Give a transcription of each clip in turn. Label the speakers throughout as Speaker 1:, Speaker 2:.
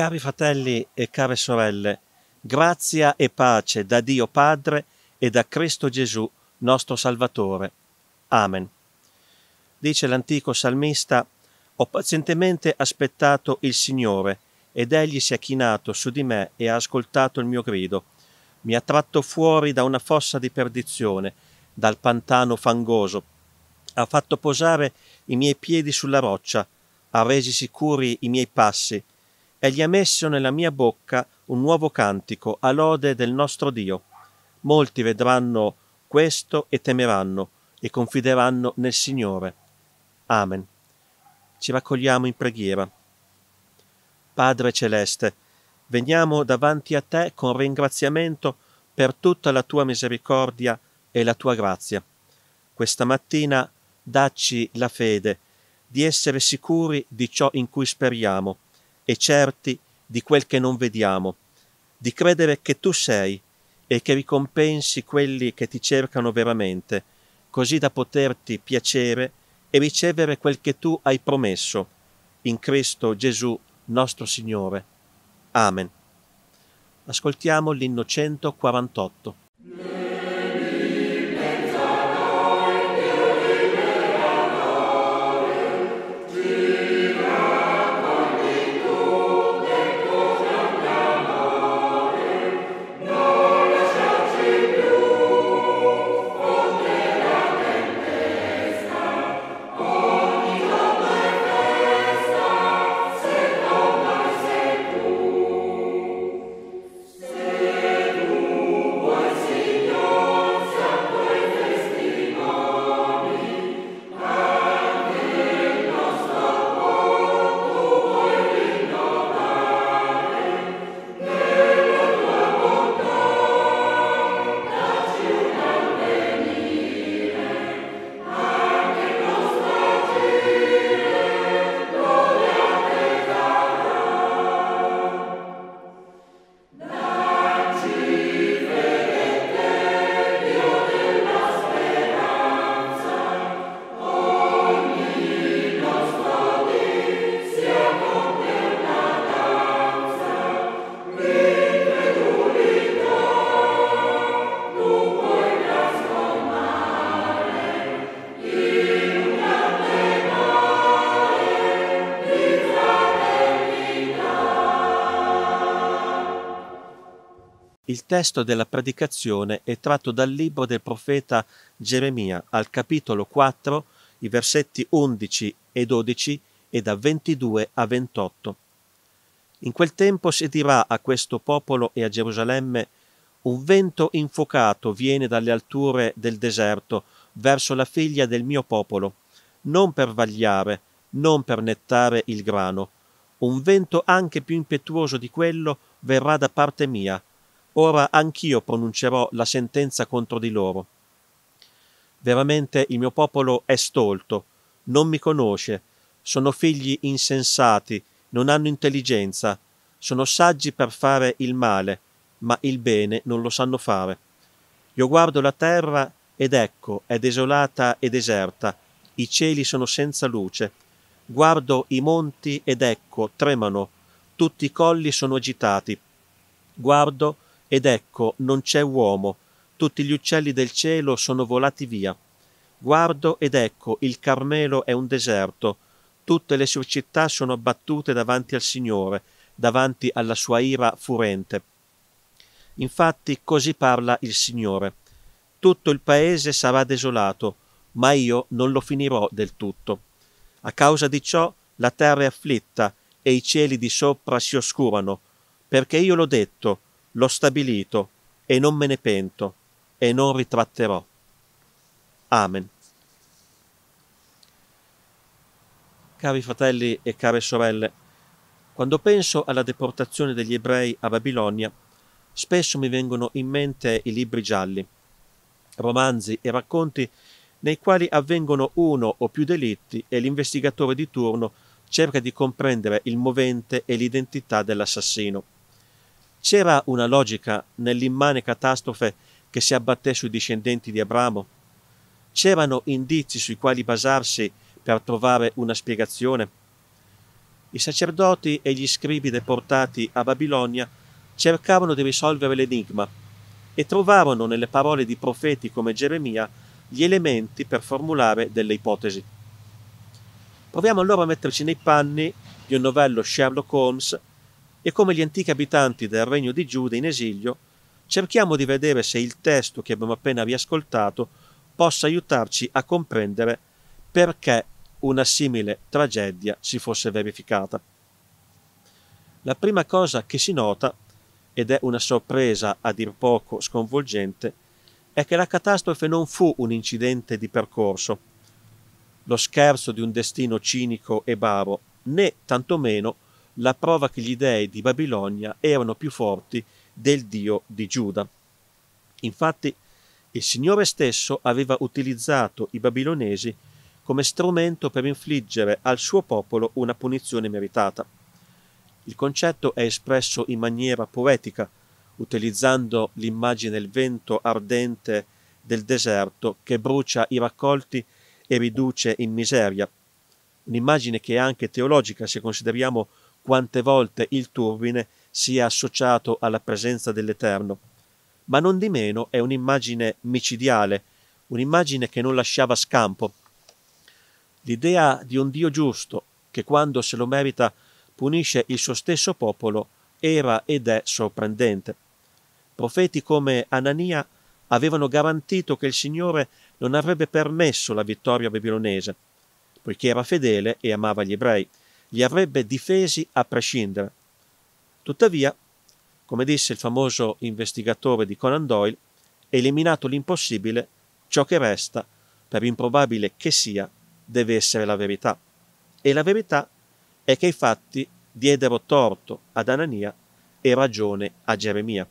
Speaker 1: Cari fratelli e care sorelle, grazia e pace da Dio Padre e da Cristo Gesù, nostro Salvatore. Amen. Dice l'antico salmista, ho pazientemente aspettato il Signore, ed egli si è chinato su di me e ha ascoltato il mio grido. Mi ha tratto fuori da una fossa di perdizione, dal pantano fangoso. Ha fatto posare i miei piedi sulla roccia, ha resi sicuri i miei passi, egli ha messo nella mia bocca un nuovo cantico a lode del nostro Dio. Molti vedranno questo e temeranno e confideranno nel Signore. Amen. Ci raccogliamo in preghiera. Padre celeste, veniamo davanti a te con ringraziamento per tutta la tua misericordia e la tua grazia. Questa mattina dacci la fede di essere sicuri di ciò in cui speriamo e certi di quel che non vediamo, di credere che tu sei e che ricompensi quelli che ti cercano veramente, così da poterti piacere e ricevere quel che tu hai promesso, in Cristo Gesù nostro Signore. Amen. Ascoltiamo l'inno 148. testo della predicazione è tratto dal libro del profeta Geremia al capitolo 4, i versetti 11 e 12 e da 22 a 28. In quel tempo si dirà a questo popolo e a Gerusalemme un vento infuocato viene dalle alture del deserto verso la figlia del mio popolo, non per vagliare, non per nettare il grano. Un vento anche più impetuoso di quello verrà da parte mia, ora anch'io pronuncerò la sentenza contro di loro. Veramente il mio popolo è stolto, non mi conosce, sono figli insensati, non hanno intelligenza, sono saggi per fare il male, ma il bene non lo sanno fare. Io guardo la terra ed ecco, è desolata e deserta, i cieli sono senza luce. Guardo i monti ed ecco, tremano, tutti i colli sono agitati. Guardo ed ecco, non c'è uomo, tutti gli uccelli del cielo sono volati via. Guardo ed ecco, il Carmelo è un deserto, tutte le sue città sono abbattute davanti al Signore, davanti alla sua ira furente. Infatti così parla il Signore. Tutto il paese sarà desolato, ma io non lo finirò del tutto. A causa di ciò la terra è afflitta e i cieli di sopra si oscurano, perché io l'ho detto, l'ho stabilito e non me ne pento e non ritratterò. Amen. Cari fratelli e care sorelle, quando penso alla deportazione degli ebrei a Babilonia, spesso mi vengono in mente i libri gialli, romanzi e racconti nei quali avvengono uno o più delitti e l'investigatore di turno cerca di comprendere il movente e l'identità dell'assassino. C'era una logica nell'immane catastrofe che si abbatté sui discendenti di Abramo? C'erano indizi sui quali basarsi per trovare una spiegazione? I sacerdoti e gli scribi deportati a Babilonia cercavano di risolvere l'enigma e trovarono nelle parole di profeti come Geremia gli elementi per formulare delle ipotesi. Proviamo allora a metterci nei panni di un novello Sherlock Holmes e come gli antichi abitanti del regno di Giuda in esilio, cerchiamo di vedere se il testo che abbiamo appena riascoltato possa aiutarci a comprendere perché una simile tragedia si fosse verificata. La prima cosa che si nota, ed è una sorpresa a dir poco sconvolgente, è che la catastrofe non fu un incidente di percorso, lo scherzo di un destino cinico e baro, né tantomeno la prova che gli dei di Babilonia erano più forti del dio di Giuda. Infatti il Signore stesso aveva utilizzato i babilonesi come strumento per infliggere al suo popolo una punizione meritata. Il concetto è espresso in maniera poetica, utilizzando l'immagine del vento ardente del deserto che brucia i raccolti e riduce in miseria. Un'immagine che è anche teologica se consideriamo quante volte il turbine sia associato alla presenza dell'Eterno, ma non di meno è un'immagine micidiale, un'immagine che non lasciava scampo. L'idea di un Dio giusto, che quando se lo merita punisce il suo stesso popolo, era ed è sorprendente. Profeti come Anania avevano garantito che il Signore non avrebbe permesso la vittoria babilonese, poiché era fedele e amava gli ebrei li avrebbe difesi a prescindere. Tuttavia, come disse il famoso investigatore di Conan Doyle, eliminato l'impossibile, ciò che resta, per improbabile che sia, deve essere la verità. E la verità è che i fatti diedero torto ad Anania e ragione a Geremia.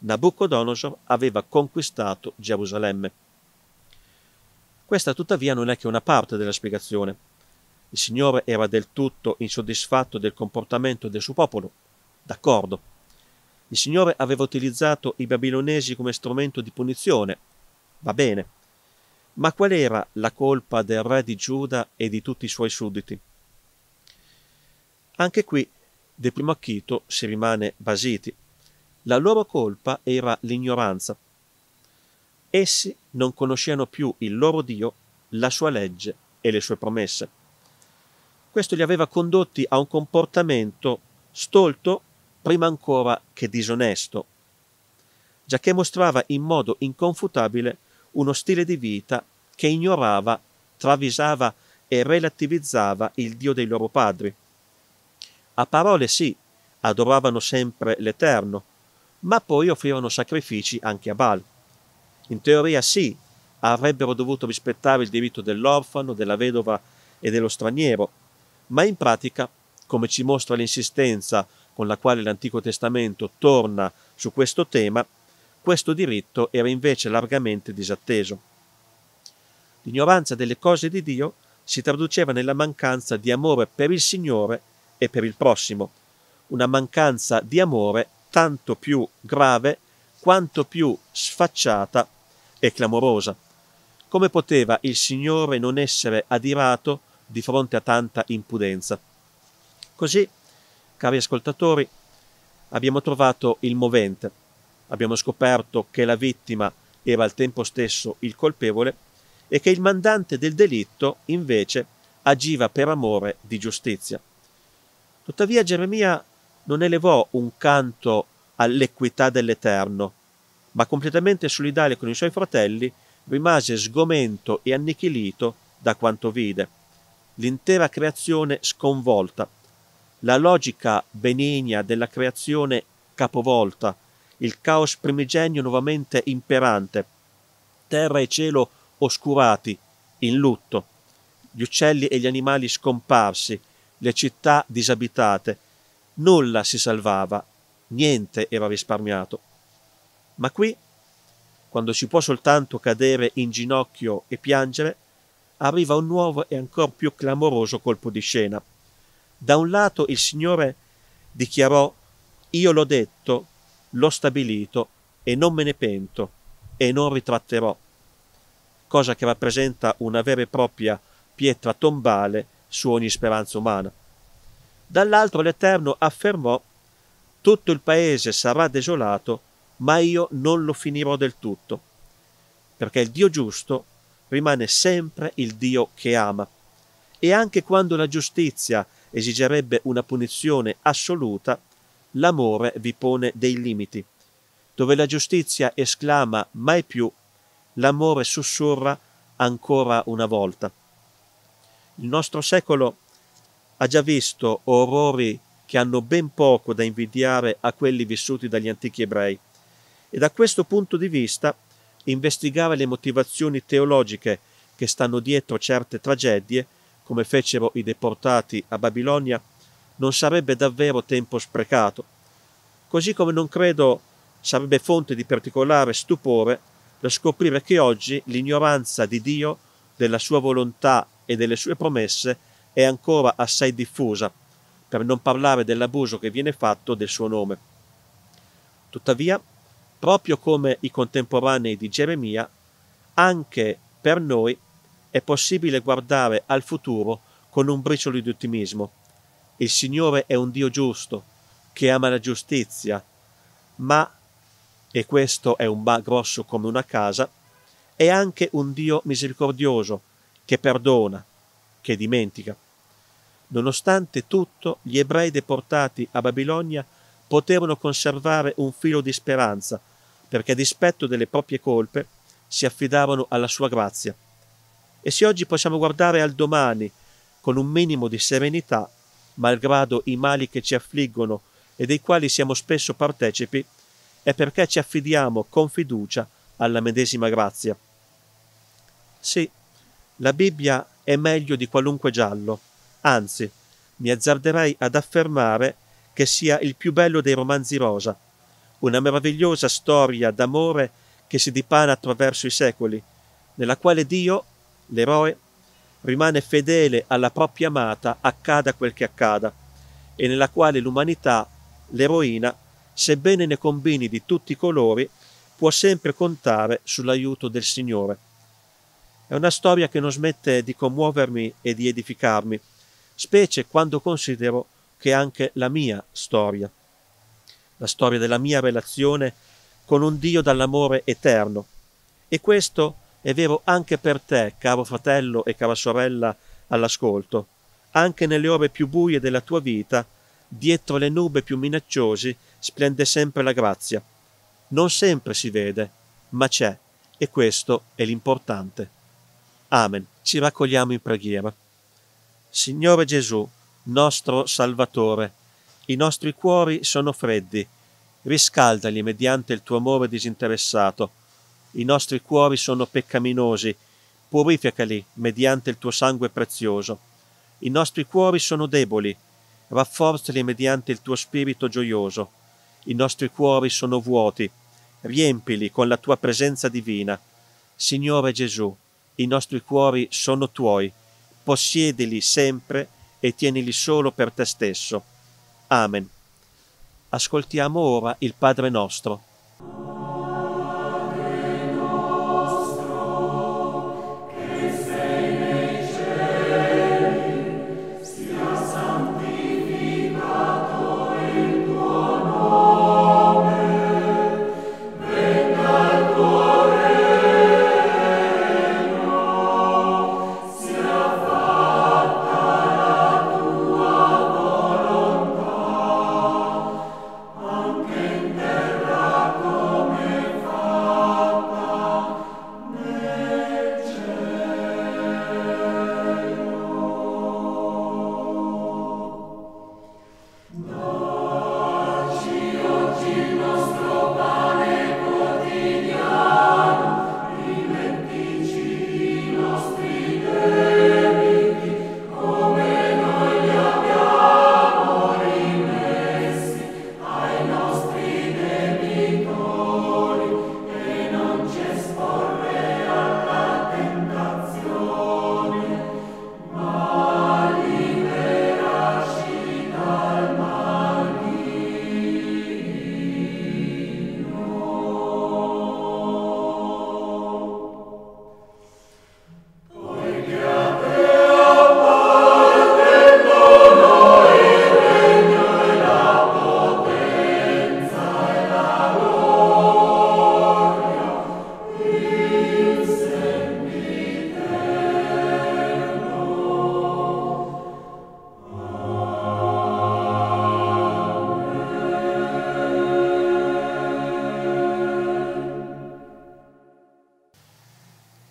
Speaker 1: Nabucodonosor aveva conquistato Gerusalemme. Questa tuttavia non è che una parte della spiegazione. Il Signore era del tutto insoddisfatto del comportamento del suo popolo. D'accordo. Il Signore aveva utilizzato i babilonesi come strumento di punizione. Va bene. Ma qual era la colpa del re di Giuda e di tutti i suoi sudditi? Anche qui, del primo acchito, si rimane basiti. La loro colpa era l'ignoranza. Essi non conoscevano più il loro Dio, la sua legge e le sue promesse questo li aveva condotti a un comportamento stolto prima ancora che disonesto, giacché mostrava in modo inconfutabile uno stile di vita che ignorava, travisava e relativizzava il Dio dei loro padri. A parole sì, adoravano sempre l'Eterno, ma poi offrivano sacrifici anche a Baal. In teoria sì, avrebbero dovuto rispettare il diritto dell'orfano, della vedova e dello straniero, ma in pratica, come ci mostra l'insistenza con la quale l'Antico Testamento torna su questo tema, questo diritto era invece largamente disatteso. L'ignoranza delle cose di Dio si traduceva nella mancanza di amore per il Signore e per il prossimo, una mancanza di amore tanto più grave quanto più sfacciata e clamorosa. Come poteva il Signore non essere adirato di fronte a tanta impudenza. Così, cari ascoltatori, abbiamo trovato il movente, abbiamo scoperto che la vittima era al tempo stesso il colpevole e che il mandante del delitto invece agiva per amore di giustizia. Tuttavia Geremia non elevò un canto all'equità dell'Eterno, ma completamente solidale con i suoi fratelli, rimase sgomento e annichilito da quanto vide l'intera creazione sconvolta, la logica benigna della creazione capovolta, il caos primigenio nuovamente imperante, terra e cielo oscurati, in lutto, gli uccelli e gli animali scomparsi, le città disabitate, nulla si salvava, niente era risparmiato. Ma qui, quando si può soltanto cadere in ginocchio e piangere, arriva un nuovo e ancora più clamoroso colpo di scena. Da un lato il Signore dichiarò io l'ho detto, l'ho stabilito e non me ne pento e non ritratterò, cosa che rappresenta una vera e propria pietra tombale su ogni speranza umana. Dall'altro l'Eterno affermò tutto il paese sarà desolato, ma io non lo finirò del tutto, perché il Dio giusto rimane sempre il Dio che ama. E anche quando la giustizia esigerebbe una punizione assoluta, l'amore vi pone dei limiti. Dove la giustizia esclama mai più, l'amore sussurra ancora una volta. Il nostro secolo ha già visto orrori che hanno ben poco da invidiare a quelli vissuti dagli antichi ebrei e da questo punto di vista investigare le motivazioni teologiche che stanno dietro certe tragedie, come fecero i deportati a Babilonia, non sarebbe davvero tempo sprecato, così come non credo sarebbe fonte di particolare stupore lo scoprire che oggi l'ignoranza di Dio, della sua volontà e delle sue promesse è ancora assai diffusa, per non parlare dell'abuso che viene fatto del suo nome. Tuttavia, proprio come i contemporanei di Geremia, anche per noi è possibile guardare al futuro con un briciolo di ottimismo. Il Signore è un Dio giusto, che ama la giustizia, ma, e questo è un ma grosso come una casa, è anche un Dio misericordioso, che perdona, che dimentica. Nonostante tutto, gli ebrei deportati a Babilonia poterono conservare un filo di speranza, perché a dispetto delle proprie colpe si affidavano alla sua grazia. E se oggi possiamo guardare al domani con un minimo di serenità, malgrado i mali che ci affliggono e dei quali siamo spesso partecipi, è perché ci affidiamo con fiducia alla medesima grazia. Sì, la Bibbia è meglio di qualunque giallo, anzi, mi azzarderei ad affermare che sia il più bello dei romanzi rosa, una meravigliosa storia d'amore che si dipana attraverso i secoli, nella quale Dio, l'eroe, rimane fedele alla propria amata accada quel che accada, e nella quale l'umanità, l'eroina, sebbene ne combini di tutti i colori, può sempre contare sull'aiuto del Signore. È una storia che non smette di commuovermi e di edificarmi, specie quando considero che è anche la mia storia la storia della mia relazione con un Dio dall'amore eterno. E questo è vero anche per te, caro fratello e cara sorella all'ascolto, anche nelle ore più buie della tua vita, dietro le nube più minacciosi, splende sempre la grazia. Non sempre si vede, ma c'è, e questo è l'importante. Amen. Ci raccogliamo in preghiera. Signore Gesù, nostro Salvatore, i nostri cuori sono freddi. Riscaldali mediante il tuo amore disinteressato. I nostri cuori sono peccaminosi. Purificali mediante il tuo sangue prezioso. I nostri cuori sono deboli. Rafforzali mediante il tuo spirito gioioso. I nostri cuori sono vuoti. Riempili con la tua presenza divina. Signore Gesù, i nostri cuori sono tuoi. Possiedili sempre e tienili solo per te stesso Amen. Ascoltiamo ora il Padre nostro.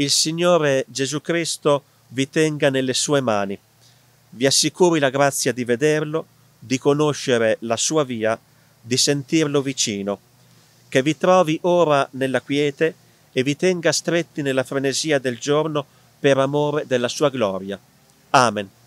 Speaker 1: il Signore Gesù Cristo vi tenga nelle sue mani, vi assicuri la grazia di vederlo, di conoscere la sua via, di sentirlo vicino, che vi trovi ora nella quiete e vi tenga stretti nella frenesia del giorno per amore della sua gloria. Amen.